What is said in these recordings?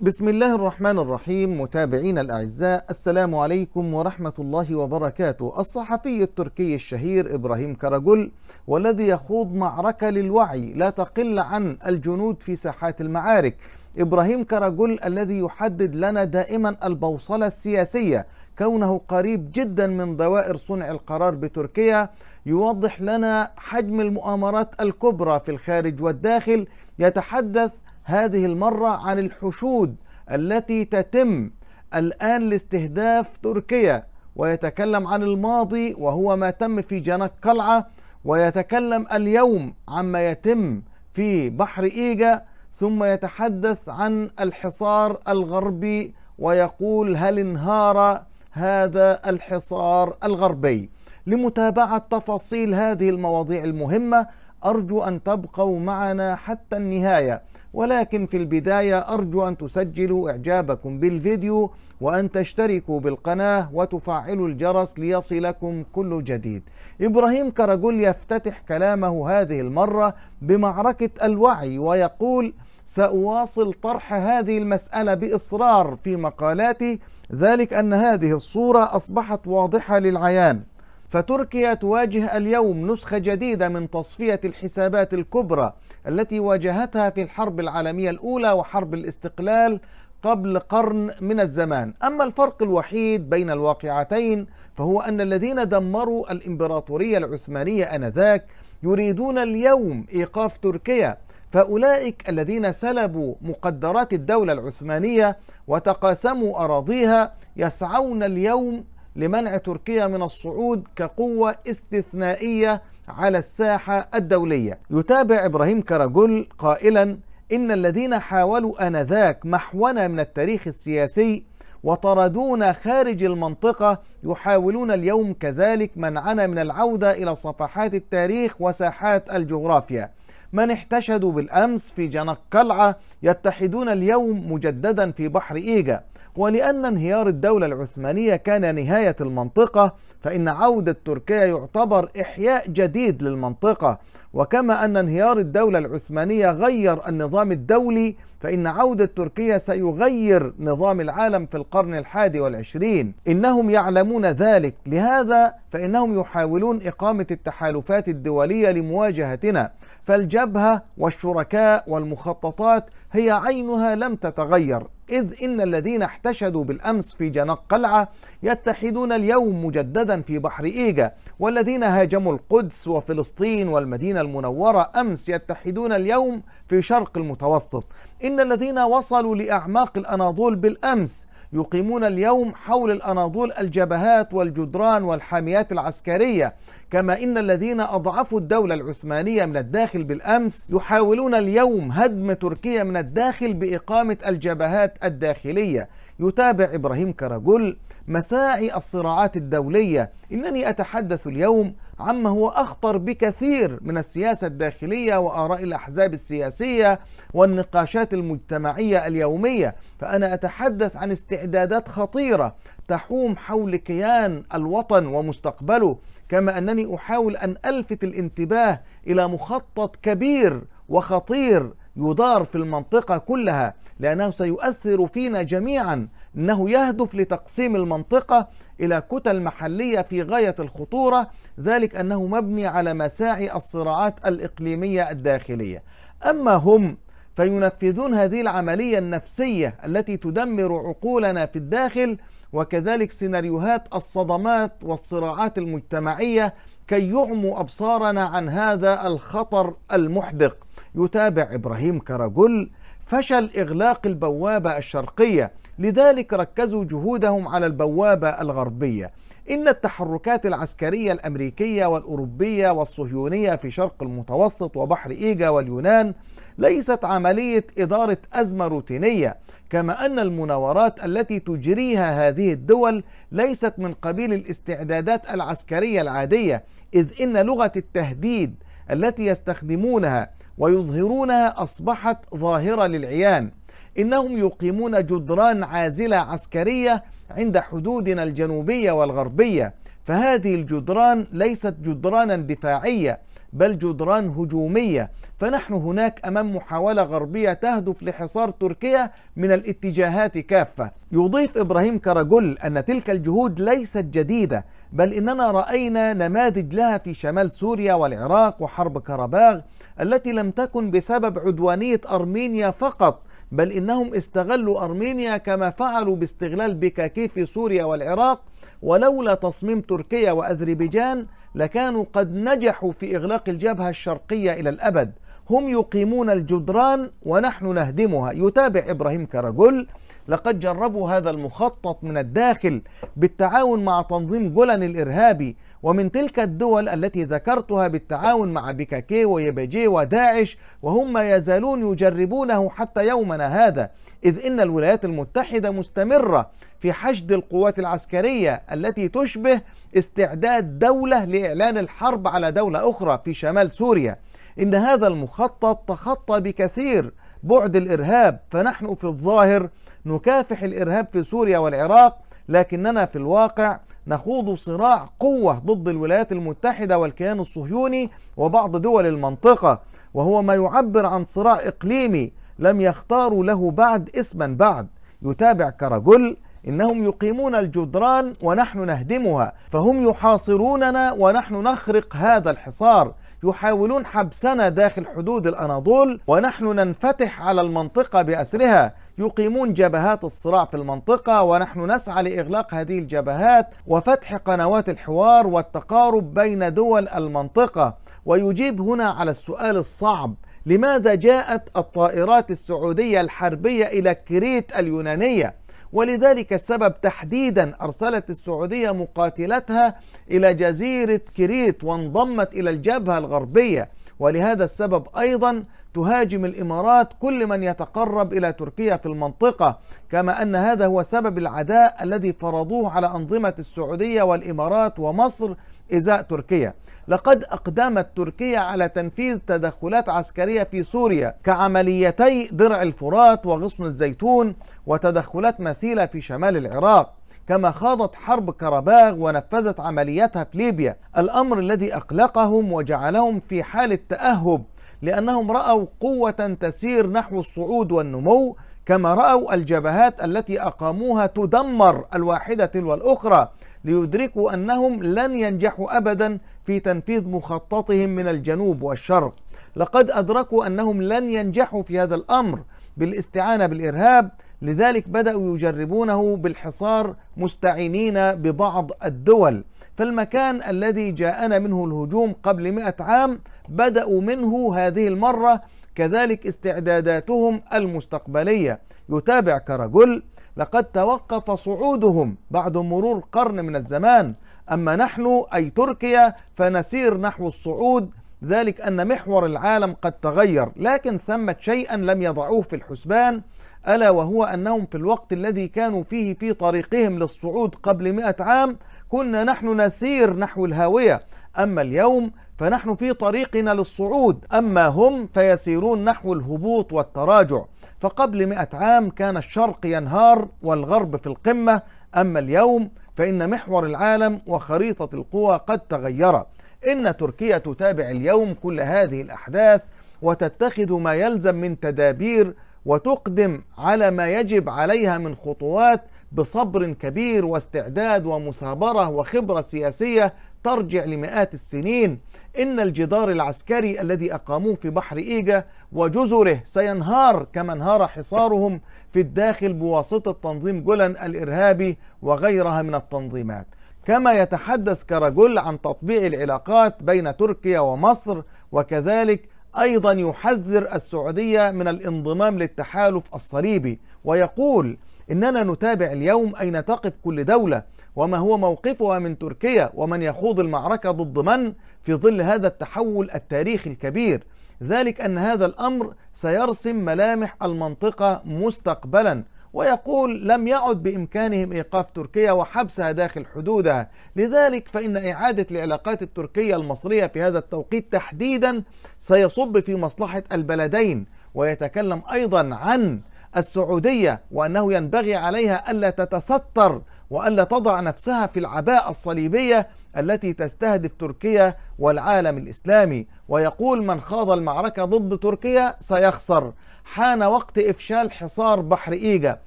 بسم الله الرحمن الرحيم متابعينا الأعزاء السلام عليكم ورحمة الله وبركاته الصحفي التركي الشهير إبراهيم كرجل والذي يخوض معركة للوعي لا تقل عن الجنود في ساحات المعارك إبراهيم كرجل الذي يحدد لنا دائما البوصلة السياسية كونه قريب جدا من دوائر صنع القرار بتركيا يوضح لنا حجم المؤامرات الكبرى في الخارج والداخل يتحدث هذه المرة عن الحشود التي تتم الآن لاستهداف تركيا ويتكلم عن الماضي وهو ما تم في جنك قلعة ويتكلم اليوم عما يتم في بحر إيجا ثم يتحدث عن الحصار الغربي ويقول هل انهار هذا الحصار الغربي لمتابعة تفاصيل هذه المواضيع المهمة أرجو أن تبقوا معنا حتى النهاية ولكن في البداية أرجو أن تسجلوا إعجابكم بالفيديو وأن تشتركوا بالقناة وتفعلوا الجرس ليصلكم كل جديد إبراهيم كراجول يفتتح كلامه هذه المرة بمعركة الوعي ويقول سأواصل طرح هذه المسألة بإصرار في مقالاتي ذلك أن هذه الصورة أصبحت واضحة للعيان فتركيا تواجه اليوم نسخة جديدة من تصفية الحسابات الكبرى التي واجهتها في الحرب العالمية الأولى وحرب الاستقلال قبل قرن من الزمان أما الفرق الوحيد بين الواقعتين فهو أن الذين دمروا الإمبراطورية العثمانية أنذاك يريدون اليوم إيقاف تركيا فأولئك الذين سلبوا مقدرات الدولة العثمانية وتقاسموا أراضيها يسعون اليوم لمنع تركيا من الصعود كقوة استثنائية على الساحة الدولية يتابع إبراهيم كراجول قائلا إن الذين حاولوا آنذاك محونا من التاريخ السياسي وطردونا خارج المنطقة يحاولون اليوم كذلك منعنا من العودة إلى صفحات التاريخ وساحات الجغرافيا من احتشدوا بالأمس في جنق قلعة يتحدون اليوم مجددا في بحر إيجا ولأن انهيار الدولة العثمانية كان نهاية المنطقة فإن عودة تركيا يعتبر إحياء جديد للمنطقة وكما أن انهيار الدولة العثمانية غير النظام الدولي فإن عودة تركيا سيغير نظام العالم في القرن الحادي والعشرين إنهم يعلمون ذلك لهذا فإنهم يحاولون إقامة التحالفات الدولية لمواجهتنا فالجبهة والشركاء والمخططات هي عينها لم تتغير إذ إن الذين احتشدوا بالأمس في جنق قلعة يتحدون اليوم مجددا في بحر إيجا والذين هاجموا القدس وفلسطين والمدينة المنورة أمس يتحدون اليوم في شرق المتوسط إن الذين وصلوا لأعماق الأناضول بالأمس يقيمون اليوم حول الأناضول الجبهات والجدران والحاميات العسكرية كما إن الذين أضعفوا الدولة العثمانية من الداخل بالأمس يحاولون اليوم هدم تركيا من الداخل بإقامة الجبهات الداخلية يتابع إبراهيم كرجل مساعي الصراعات الدولية إنني أتحدث اليوم عما هو أخطر بكثير من السياسة الداخلية وآراء الأحزاب السياسية والنقاشات المجتمعية اليومية فأنا أتحدث عن استعدادات خطيرة تحوم حول كيان الوطن ومستقبله كما أنني أحاول أن ألفت الانتباه إلى مخطط كبير وخطير يدار في المنطقة كلها لأنه سيؤثر فينا جميعا أنه يهدف لتقسيم المنطقة إلى كتل محلية في غاية الخطورة ذلك أنه مبني على مساعي الصراعات الإقليمية الداخلية أما هم فينفذون هذه العملية النفسية التي تدمر عقولنا في الداخل وكذلك سيناريوهات الصدمات والصراعات المجتمعية كي يعموا أبصارنا عن هذا الخطر المحدق يتابع إبراهيم كرجل فشل إغلاق البوابة الشرقية لذلك ركزوا جهودهم على البوابة الغربية إن التحركات العسكرية الأمريكية والأوروبية والصهيونية في شرق المتوسط وبحر إيجا واليونان ليست عملية إدارة أزمة روتينية كما أن المناورات التي تجريها هذه الدول ليست من قبيل الاستعدادات العسكرية العادية إذ إن لغة التهديد التي يستخدمونها ويظهرونها أصبحت ظاهرة للعيان إنهم يقيمون جدران عازلة عسكرية عند حدودنا الجنوبية والغربية فهذه الجدران ليست جدرانا دفاعية بل جدران هجومية فنحن هناك أمام محاولة غربية تهدف لحصار تركيا من الاتجاهات كافة يضيف إبراهيم كرجل أن تلك الجهود ليست جديدة بل إننا رأينا نماذج لها في شمال سوريا والعراق وحرب كرباغ التي لم تكن بسبب عدوانية أرمينيا فقط بل إنهم استغلوا أرمينيا كما فعلوا باستغلال بكاكي في سوريا والعراق ولولا تصميم تركيا وأذربيجان لكانوا قد نجحوا في إغلاق الجبهة الشرقية إلى الأبد هم يقيمون الجدران ونحن نهدمها يتابع إبراهيم كرجل لقد جربوا هذا المخطط من الداخل بالتعاون مع تنظيم جولان الإرهابي ومن تلك الدول التي ذكرتها بالتعاون مع بيكاكي ويبجي وداعش وهم ما يزالون يجربونه حتى يومنا هذا إذ إن الولايات المتحدة مستمرة في حشد القوات العسكرية التي تشبه استعداد دولة لإعلان الحرب على دولة أخرى في شمال سوريا إن هذا المخطط تخطى بكثير بعد الإرهاب فنحن في الظاهر نكافح الإرهاب في سوريا والعراق لكننا في الواقع نخوض صراع قوة ضد الولايات المتحدة والكيان الصهيوني وبعض دول المنطقة وهو ما يعبر عن صراع إقليمي لم يختاروا له بعد اسما بعد يتابع كرجل إنهم يقيمون الجدران ونحن نهدمها فهم يحاصروننا ونحن نخرق هذا الحصار يحاولون حبسنا داخل حدود الأناضول ونحن ننفتح على المنطقة بأسرها يقيمون جبهات الصراع في المنطقة ونحن نسعى لإغلاق هذه الجبهات وفتح قنوات الحوار والتقارب بين دول المنطقة ويجيب هنا على السؤال الصعب لماذا جاءت الطائرات السعودية الحربية إلى كريت اليونانية ولذلك السبب تحديدا أرسلت السعودية مقاتلتها إلى جزيرة كريت وانضمت إلى الجبهة الغربية ولهذا السبب أيضا تهاجم الإمارات كل من يتقرب إلى تركيا في المنطقة كما أن هذا هو سبب العداء الذي فرضوه على أنظمة السعودية والإمارات ومصر إزاء تركيا لقد أقدمت تركيا على تنفيذ تدخلات عسكرية في سوريا كعمليتي درع الفرات وغصن الزيتون وتدخلات مثيلة في شمال العراق كما خاضت حرب كرباغ ونفذت عملياتها في ليبيا الأمر الذي أقلقهم وجعلهم في حالة تأهب لأنهم رأوا قوة تسير نحو الصعود والنمو كما رأوا الجبهات التي أقاموها تدمر الواحدة تلو الأخرى ليدركوا أنهم لن ينجحوا أبدا في تنفيذ مخططهم من الجنوب والشرق لقد أدركوا أنهم لن ينجحوا في هذا الأمر بالاستعانة بالإرهاب لذلك بدأوا يجربونه بالحصار مستعينين ببعض الدول فالمكان الذي جاءنا منه الهجوم قبل مئة عام بدأوا منه هذه المرة كذلك استعداداتهم المستقبلية يتابع كرجل لقد توقف صعودهم بعد مرور قرن من الزمان أما نحن أي تركيا فنسير نحو الصعود ذلك أن محور العالم قد تغير لكن ثمة شيئا لم يضعوه في الحسبان ألا وهو أنهم في الوقت الذي كانوا فيه في طريقهم للصعود قبل مئة عام كنا نحن نسير نحو الهاوية أما اليوم فنحن في طريقنا للصعود أما هم فيسيرون نحو الهبوط والتراجع فقبل مئة عام كان الشرق ينهار والغرب في القمة أما اليوم فإن محور العالم وخريطة القوى قد تغير إن تركيا تتابع اليوم كل هذه الأحداث وتتخذ ما يلزم من تدابير وتقدم على ما يجب عليها من خطوات بصبر كبير واستعداد ومثابرة وخبرة سياسية ترجع لمئات السنين إن الجدار العسكري الذي أقاموه في بحر إيجا وجزره سينهار كما انهار حصارهم في الداخل بواسطة تنظيم جولان الإرهابي وغيرها من التنظيمات كما يتحدث كراجول عن تطبيع العلاقات بين تركيا ومصر وكذلك أيضا يحذر السعودية من الانضمام للتحالف الصليبي ويقول إننا نتابع اليوم أين تقف كل دولة وما هو موقفها من تركيا ومن يخوض المعركة ضد من في ظل هذا التحول التاريخي الكبير ذلك أن هذا الأمر سيرسم ملامح المنطقة مستقبلا ويقول لم يعد بإمكانهم إيقاف تركيا وحبسها داخل حدودها لذلك فإن إعادة العلاقات التركية المصرية في هذا التوقيت تحديدا سيصب في مصلحة البلدين ويتكلم أيضا عن السعودية وأنه ينبغي عليها ألا تتستر وألا تضع نفسها في العباءة الصليبية التي تستهدف تركيا والعالم الإسلامي ويقول من خاض المعركة ضد تركيا سيخسر حان وقت إفشال حصار بحر إيجا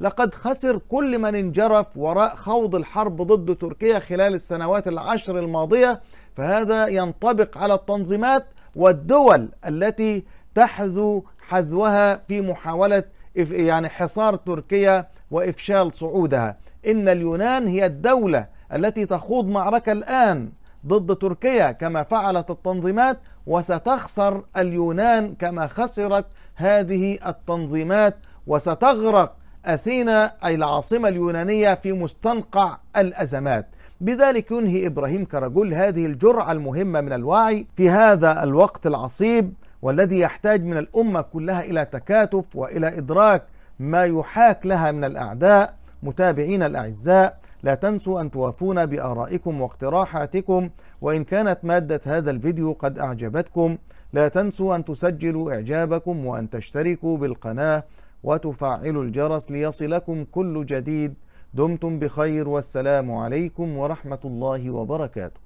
لقد خسر كل من انجرف وراء خوض الحرب ضد تركيا خلال السنوات العشر الماضية فهذا ينطبق على التنظيمات والدول التي تحذو حذوها في محاولة يعني حصار تركيا وإفشال صعودها إن اليونان هي الدولة التي تخوض معركة الآن ضد تركيا كما فعلت التنظيمات وستخسر اليونان كما خسرت هذه التنظيمات وستغرق أثينا أي العاصمة اليونانية في مستنقع الأزمات بذلك ينهي إبراهيم كراجول هذه الجرعة المهمة من الوعي في هذا الوقت العصيب والذي يحتاج من الأمة كلها إلى تكاتف وإلى إدراك ما يحاك لها من الأعداء متابعين الأعزاء لا تنسوا أن توافونا بآرائكم واقتراحاتكم وإن كانت مادة هذا الفيديو قد أعجبتكم لا تنسوا أن تسجلوا إعجابكم وأن تشتركوا بالقناة وتفعلوا الجرس ليصلكم كل جديد دمتم بخير والسلام عليكم ورحمة الله وبركاته